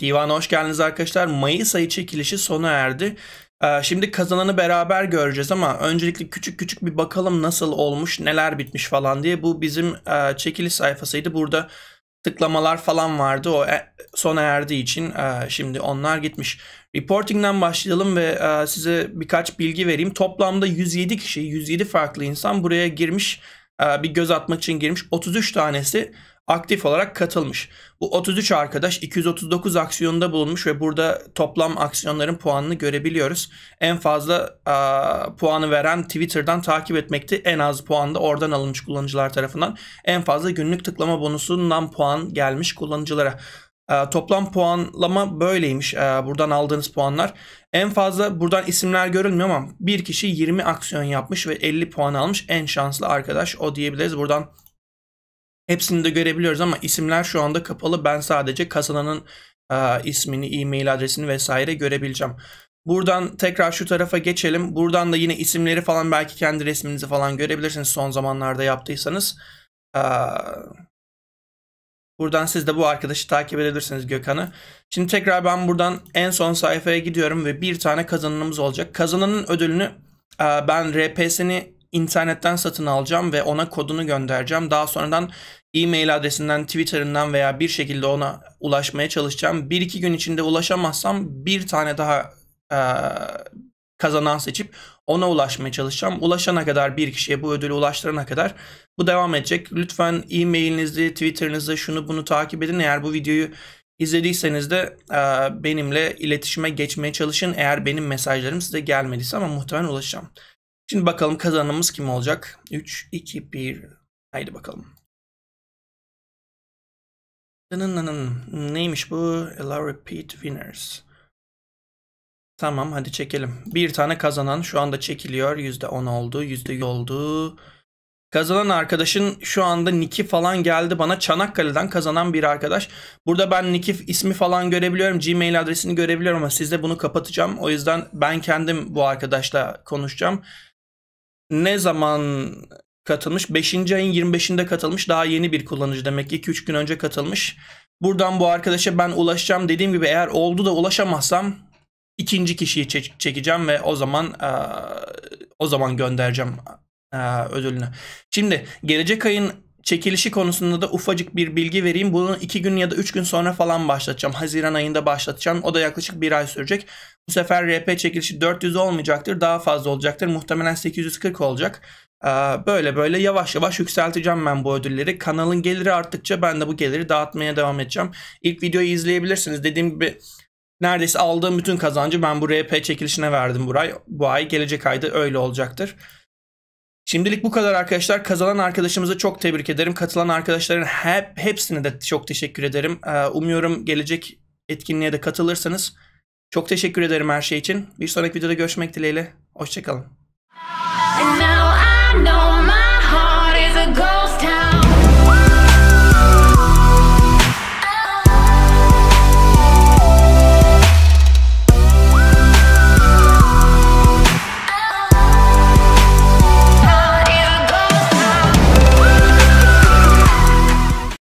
Divana hoş geldiniz arkadaşlar. Mayıs ayı çekilişi sona erdi. Ee, şimdi kazananı beraber göreceğiz ama öncelikle küçük küçük bir bakalım nasıl olmuş, neler bitmiş falan diye. Bu bizim e, çekiliş sayfasıydı. Burada tıklamalar falan vardı. O e, sona erdiği için e, şimdi onlar gitmiş. Reporting'den başlayalım ve size birkaç bilgi vereyim. Toplamda 107 kişi, 107 farklı insan buraya girmiş. Bir göz atmak için girmiş. 33 tanesi aktif olarak katılmış. Bu 33 arkadaş 239 aksiyonda bulunmuş ve burada toplam aksiyonların puanını görebiliyoruz. En fazla a, puanı veren Twitter'dan takip etmekti. En az puan da oradan alınmış kullanıcılar tarafından. En fazla günlük tıklama bonusundan puan gelmiş kullanıcılara. E, toplam puanlama böyleymiş e, buradan aldığınız puanlar. En fazla buradan isimler görülmüyor ama bir kişi 20 aksiyon yapmış ve 50 puan almış. En şanslı arkadaş o diyebiliriz. Buradan Hepsini de görebiliyoruz ama isimler şu anda kapalı. Ben sadece kazananın e, ismini, e-mail adresini vesaire görebileceğim. Buradan tekrar şu tarafa geçelim. Buradan da yine isimleri falan belki kendi resminizi falan görebilirsiniz son zamanlarda yaptıysanız. E, buradan siz de bu arkadaşı takip edebilirsiniz Gökhan'ı. Şimdi tekrar ben buradan en son sayfaya gidiyorum ve bir tane kazananımız olacak. Kazananın ödülünü e, ben RP'sini internetten satın alacağım ve ona kodunu göndereceğim. Daha sonradan e-mail adresinden, Twitter'ından veya bir şekilde ona ulaşmaya çalışacağım. Bir iki gün içinde ulaşamazsam bir tane daha e, kazanan seçip ona ulaşmaya çalışacağım. Ulaşana kadar bir kişiye bu ödülü ulaştırana kadar bu devam edecek. Lütfen e-mailinizi, Twitter'ınızı şunu bunu takip edin. Eğer bu videoyu izlediyseniz de e, benimle iletişime geçmeye çalışın. Eğer benim mesajlarım size gelmediyse ama muhtemelen ulaşacağım. Şimdi bakalım kazanımız kim olacak? 3, 2, 1. Haydi bakalım. Neymiş bu? Allow repeat winners. Tamam hadi çekelim. Bir tane kazanan şu anda çekiliyor. %10 oldu. %100 oldu. Kazanan arkadaşın şu anda Niki falan geldi bana. Çanakkale'den kazanan bir arkadaş. Burada ben Niki ismi falan görebiliyorum. Gmail adresini görebiliyorum ama sizde bunu kapatacağım. O yüzden ben kendim bu arkadaşla konuşacağım ne zaman katılmış? 5. ayın 25'inde katılmış. Daha yeni bir kullanıcı demek ki 2-3 gün önce katılmış. Buradan bu arkadaşa ben ulaşacağım. Dediğim gibi eğer oldu da ulaşamazsam ikinci kişiyi çe- çekeceğim ve o zaman e, o zaman göndereceğim e, ödülünü. Şimdi gelecek ayın çekilişi konusunda da ufacık bir bilgi vereyim. Bunu iki gün ya da üç gün sonra falan başlatacağım. Haziran ayında başlatacağım. O da yaklaşık bir ay sürecek. Bu sefer RP çekilişi 400 olmayacaktır. Daha fazla olacaktır. Muhtemelen 840 olacak. Ee, böyle böyle yavaş yavaş yükselteceğim ben bu ödülleri. Kanalın geliri arttıkça ben de bu geliri dağıtmaya devam edeceğim. İlk videoyu izleyebilirsiniz. Dediğim gibi neredeyse aldığım bütün kazancı ben bu RP çekilişine verdim bu ay. Bu ay gelecek ayda öyle olacaktır. Şimdilik bu kadar arkadaşlar. Kazanan arkadaşımıza çok tebrik ederim. Katılan arkadaşların hep, hepsine de çok teşekkür ederim. Ee, umuyorum gelecek etkinliğe de katılırsanız. Çok teşekkür ederim her şey için. Bir sonraki videoda görüşmek dileğiyle. Hoşçakalın.